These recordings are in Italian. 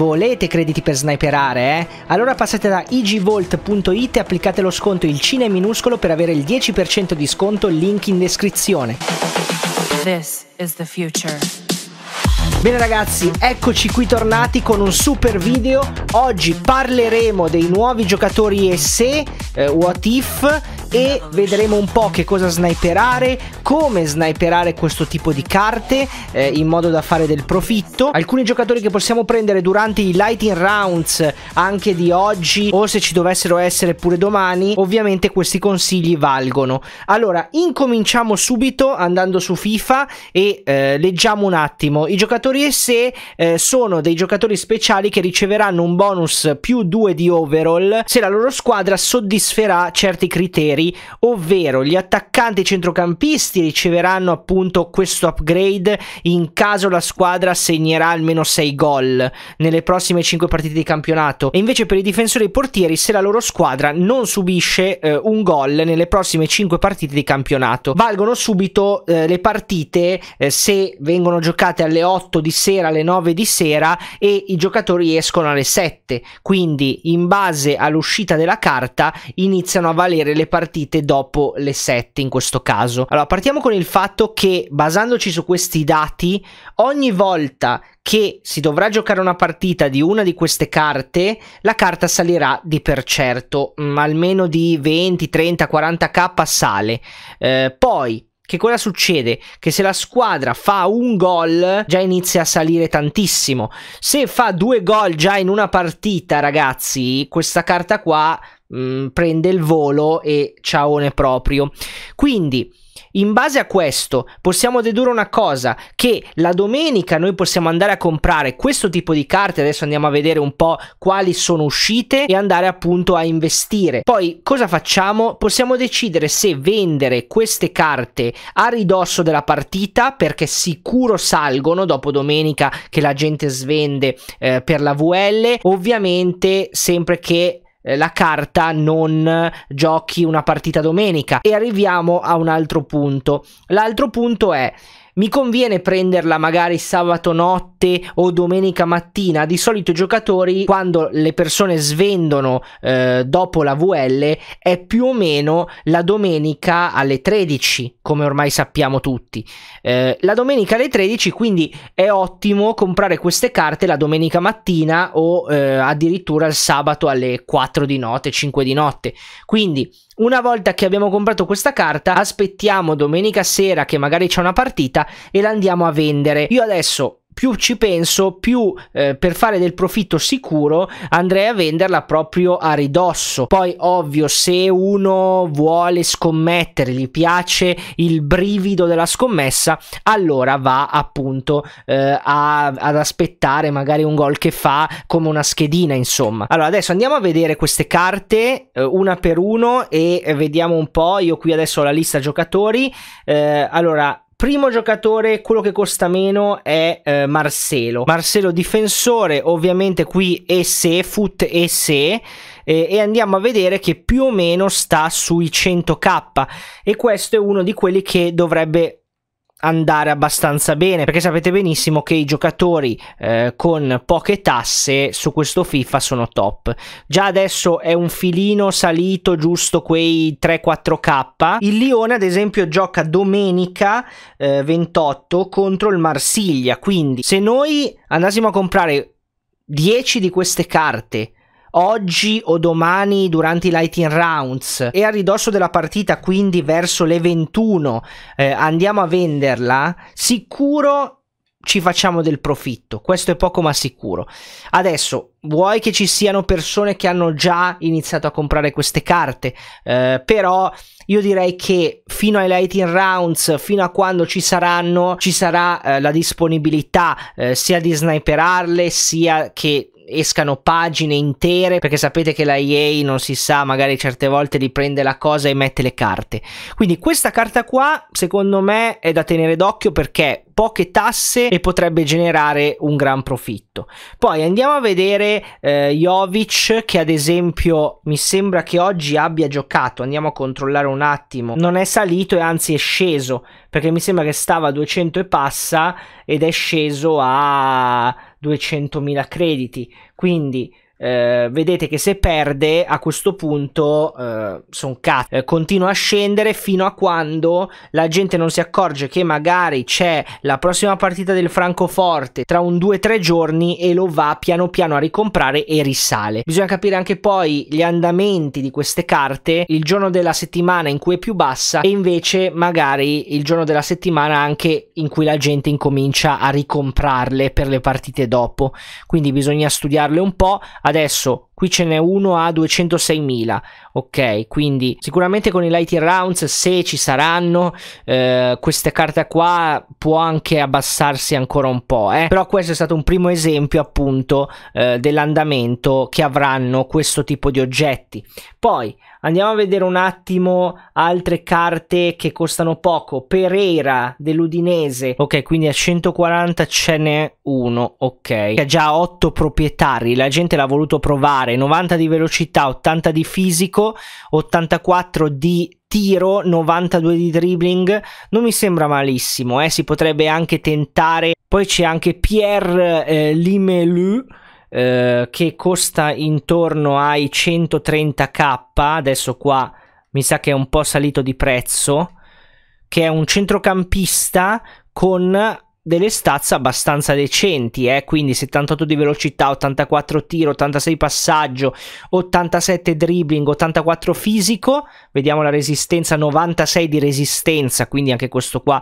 Volete crediti per sniperare, eh? Allora passate da igvolt.it e applicate lo sconto il Cine minuscolo per avere il 10% di sconto, link in descrizione. This is the future. Bene ragazzi, eccoci qui tornati con un super video. Oggi parleremo dei nuovi giocatori e se, eh, what if e vedremo un po' che cosa sniperare, come sniperare questo tipo di carte eh, in modo da fare del profitto. Alcuni giocatori che possiamo prendere durante i lighting rounds anche di oggi o se ci dovessero essere pure domani, ovviamente questi consigli valgono. Allora, incominciamo subito andando su FIFA e eh, leggiamo un attimo. I giocatori SE eh, sono dei giocatori speciali che riceveranno un bonus più 2 di overall se la loro squadra soddisferà certi criteri numeri, ovvero gli attaccanti centrocampisti riceveranno appunto questo upgrade in caso la squadra segnerà almeno 6 gol nelle prossime 5 partite di campionato e invece per i difensori e i portieri se la loro squadra non subisce eh, un gol nelle prossime 5 partite di campionato. Valgono subito eh, le partite eh, se vengono giocate alle 8 di sera, alle 9 di sera e i giocatori escono alle 7, quindi in base all'uscita della carta iniziano a valere le partite partite dopo le 7 in questo caso. Allora partiamo con il fatto che basandoci su questi dati ogni volta che si dovrà giocare una partita di una di queste carte la carta salirà di per certo, mh, mm, almeno di 20, 30, 40k sale. Eh, poi che cosa succede? Che se la squadra fa un gol già inizia a salire tantissimo. Se fa due gol già in una partita, ragazzi, questa carta qua mh, mm, prende il volo e ciaone proprio. Quindi, in base a questo possiamo dedurre una cosa, che la domenica noi possiamo andare a comprare questo tipo di carte, adesso andiamo a vedere un po' quali sono uscite e andare appunto a investire. Poi cosa facciamo? Possiamo decidere se vendere queste carte a ridosso della partita perché sicuro salgono dopo domenica che la gente svende eh, per la VL, ovviamente sempre che eh, la carta non giochi una partita domenica. E arriviamo a un altro punto. L'altro punto è mi conviene prenderla magari sabato notte o domenica mattina. Di solito i giocatori, quando le persone svendono eh, dopo la VL, è più o meno la domenica alle 13, come ormai sappiamo tutti. Eh, la domenica alle 13, quindi è ottimo comprare queste carte la domenica mattina o eh, addirittura il sabato alle 4 di notte, 5 di notte. Quindi una volta che abbiamo comprato questa carta, aspettiamo domenica sera che magari c'è una partita e la andiamo a vendere. Io adesso più ci penso, più eh, per fare del profitto sicuro andrei a venderla proprio a ridosso. Poi, ovvio, se uno vuole scommettere, gli piace il brivido della scommessa, allora va appunto eh, a, ad aspettare magari un gol che fa come una schedina, insomma. Allora, adesso andiamo a vedere queste carte eh, una per uno e eh, vediamo un po'. Io qui adesso ho la lista giocatori. Eh, allora, Primo giocatore, quello che costa meno è eh, Marcelo. Marcelo difensore, ovviamente qui e se, foot e se e andiamo a vedere che più o meno sta sui 100k e questo è uno di quelli che dovrebbe andare abbastanza bene perché sapete benissimo che i giocatori eh, con poche tasse su questo FIFA sono top già adesso è un filino salito giusto quei 3-4k il Lione ad esempio gioca domenica eh, 28 contro il Marsiglia quindi se noi andassimo a comprare 10 di queste carte oggi o domani durante i lighting rounds e a ridosso della partita quindi verso le 21 eh, andiamo a venderla sicuro ci facciamo del profitto questo è poco ma sicuro adesso vuoi che ci siano persone che hanno già iniziato a comprare queste carte eh, però io direi che fino ai lighting rounds fino a quando ci saranno ci sarà eh, la disponibilità eh, sia di sniperarle sia che escano pagine intere perché sapete che la EA non si sa magari certe volte riprende la cosa e mette le carte quindi questa carta qua secondo me è da tenere d'occhio perché poche tasse e potrebbe generare un gran profitto poi andiamo a vedere eh, Jovic che ad esempio mi sembra che oggi abbia giocato andiamo a controllare un attimo non è salito e anzi è sceso perché mi sembra che stava a 200 e passa ed è sceso a 200.000 crediti, quindi eh, vedete che se perde a questo punto eh, son cazzo, eh, continua a scendere fino a quando la gente non si accorge che magari c'è la prossima partita del Francoforte tra un 2-3 giorni e lo va piano piano a ricomprare e risale. Bisogna capire anche poi gli andamenti di queste carte, il giorno della settimana in cui è più bassa e invece magari il giorno della settimana anche in cui la gente incomincia a ricomprarle per le partite dopo. Quindi bisogna studiarle un po', Adesso qui ce n'è uno a 206.000 ok quindi sicuramente con i light rounds se ci saranno eh, questa carta qua può anche abbassarsi ancora un po' eh? però questo è stato un primo esempio appunto eh, dell'andamento che avranno questo tipo di oggetti poi andiamo a vedere un attimo altre carte che costano poco Pereira dell'Udinese ok quindi a 140 ce n'è uno ok che ha già 8 proprietari la gente l'ha voluto provare fare 90 di velocità, 80 di fisico, 84 di tiro, 92 di dribbling, non mi sembra malissimo, eh? si potrebbe anche tentare. Poi c'è anche Pierre eh, Limelu eh, che costa intorno ai 130k, adesso qua mi sa che è un po' salito di prezzo, che è un centrocampista con delle stazze abbastanza decenti, eh? quindi 78 di velocità, 84 tiro, 86 passaggio, 87 dribbling, 84 fisico, vediamo la resistenza, 96 di resistenza, quindi anche questo qua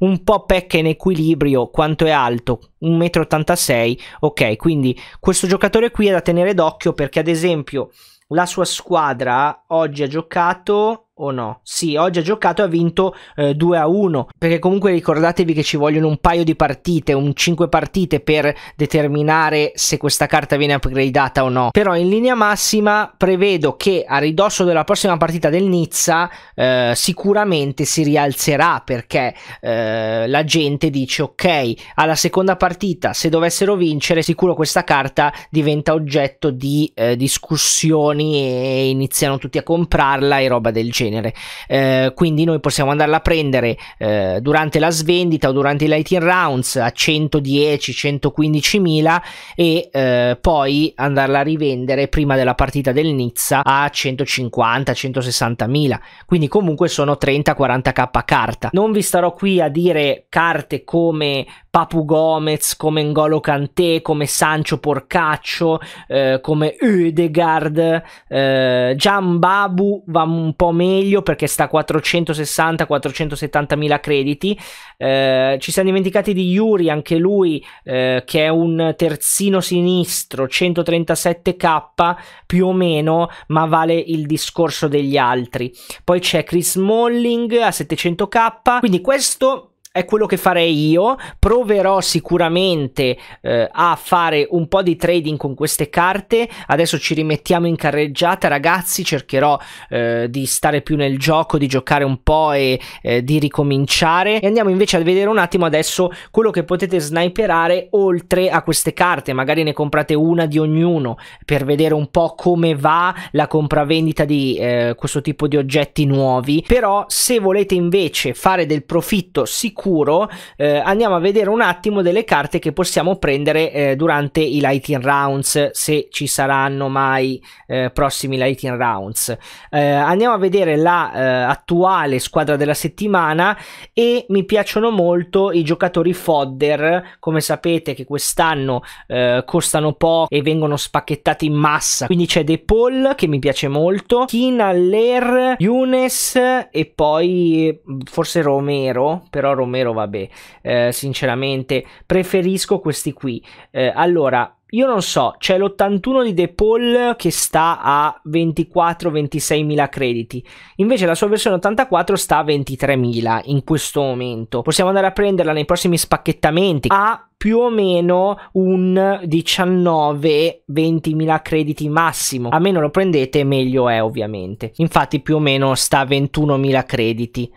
un po' pecca in equilibrio, quanto è alto? 1,86 m, ok, quindi questo giocatore qui è da tenere d'occhio perché ad esempio la sua squadra oggi ha giocato o no? Sì, oggi ha giocato e ha vinto eh, 2 a 1, perché comunque ricordatevi che ci vogliono un paio di partite, un 5 partite per determinare se questa carta viene upgradata o no. Però in linea massima prevedo che a ridosso della prossima partita del Nizza eh, sicuramente si rialzerà perché eh, la gente dice ok, alla seconda partita se dovessero vincere sicuro questa carta diventa oggetto di eh, discussioni e iniziano tutti a comprarla e roba del genere genere. Eh, quindi noi possiamo andarla a prendere eh, durante la svendita o durante i lighting rounds a 110-115 mila e eh, poi andarla a rivendere prima della partita del Nizza a 150-160 mila. Quindi comunque sono 30-40k a carta. Non vi starò qui a dire carte come Papu Gomez, come Ngolo Kanté, come Sancho Porcaccio, eh, come Oedegaard, eh, Babu va un po' meglio perché sta a 460-470 mila crediti. Eh, ci siamo dimenticati di Yuri, anche lui eh, che è un terzino sinistro, 137k più o meno, ma vale il discorso degli altri. Poi c'è Chris Molling a 700k, quindi questo è quello che farei io. Proverò sicuramente eh, a fare un po' di trading con queste carte. Adesso ci rimettiamo in carreggiata, ragazzi. Cercherò eh, di stare più nel gioco, di giocare un po' e eh, di ricominciare. E andiamo invece a vedere un attimo adesso quello che potete sniperare oltre a queste carte. Magari ne comprate una di ognuno per vedere un po' come va la compravendita di eh, questo tipo di oggetti nuovi. Però se volete invece fare del profitto sicuramente sicuro eh, andiamo a vedere un attimo delle carte che possiamo prendere eh, durante i lighting rounds se ci saranno mai eh, prossimi lighting rounds eh, andiamo a vedere la eh, attuale squadra della settimana e mi piacciono molto i giocatori fodder come sapete che quest'anno eh, costano poco e vengono spacchettati in massa quindi c'è De Paul che mi piace molto Kina Ler Younes e poi forse Romero però Romero Romero, vabbè, eh, sinceramente preferisco questi qui. Eh, allora, io non so, c'è l'81 di De Paul che sta a 24-26 mila crediti, invece la sua versione 84 sta a 23 mila in questo momento. Possiamo andare a prenderla nei prossimi spacchettamenti a più o meno un 19-20 mila crediti massimo. A meno lo prendete meglio è ovviamente. Infatti più o meno sta a 21 mila crediti.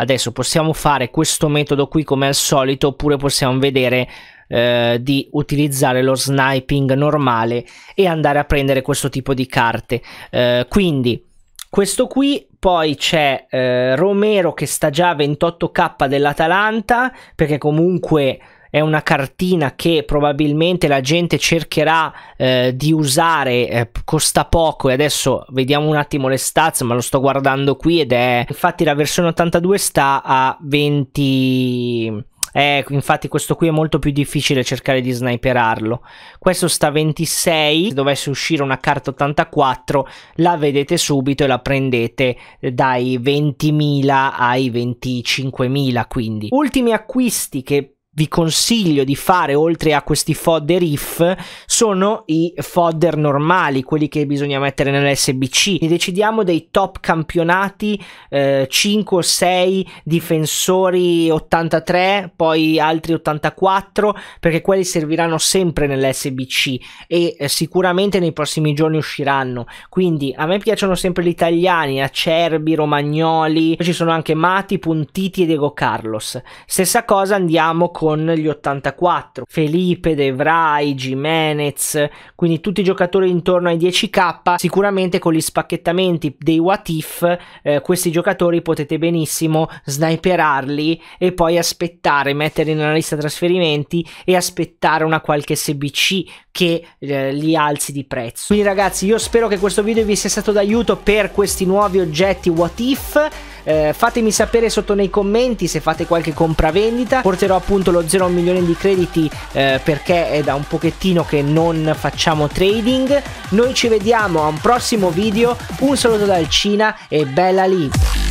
Adesso possiamo fare questo metodo qui come al solito oppure possiamo vedere eh, di utilizzare lo sniping normale e andare a prendere questo tipo di carte. Eh, quindi questo qui poi c'è eh, Romero che sta già a 28k dell'Atalanta perché comunque è una cartina che probabilmente la gente cercherà eh, di usare, eh, costa poco e adesso vediamo un attimo le stats, ma lo sto guardando qui ed è infatti la versione 82 sta a 20 eh, infatti questo qui è molto più difficile cercare di sniperarlo. Questo sta a 26, se dovesse uscire una carta 84 la vedete subito e la prendete dai 20.000 ai 25.000 quindi. Ultimi acquisti che vi consiglio di fare oltre a questi fodder if sono i fodder normali, quelli che bisogna mettere nell'SBC. Ne decidiamo dei top campionati, eh, 5 o 6 difensori 83, poi altri 84, perché quelli serviranno sempre nell'SBC e eh, sicuramente nei prossimi giorni usciranno. Quindi a me piacciono sempre gli italiani, Acerbi, Romagnoli, ci sono anche Mati, Puntiti e Diego Carlos. Stessa cosa andiamo con con gli 84, Felipe, De Vrij, Jimenez, quindi tutti i giocatori intorno ai 10k, sicuramente con gli spacchettamenti dei Watif eh, questi giocatori potete benissimo sniperarli e poi aspettare, metterli nella lista trasferimenti e aspettare una qualche SBC che eh, li alzi di prezzo. Quindi ragazzi io spero che questo video vi sia stato d'aiuto per questi nuovi oggetti What If eh, fatemi sapere sotto nei commenti se fate qualche compravendita porterò appunto lo 0 a 1 milione di crediti eh, perché è da un pochettino che non facciamo trading noi ci vediamo a un prossimo video un saluto dal Cina e bella lì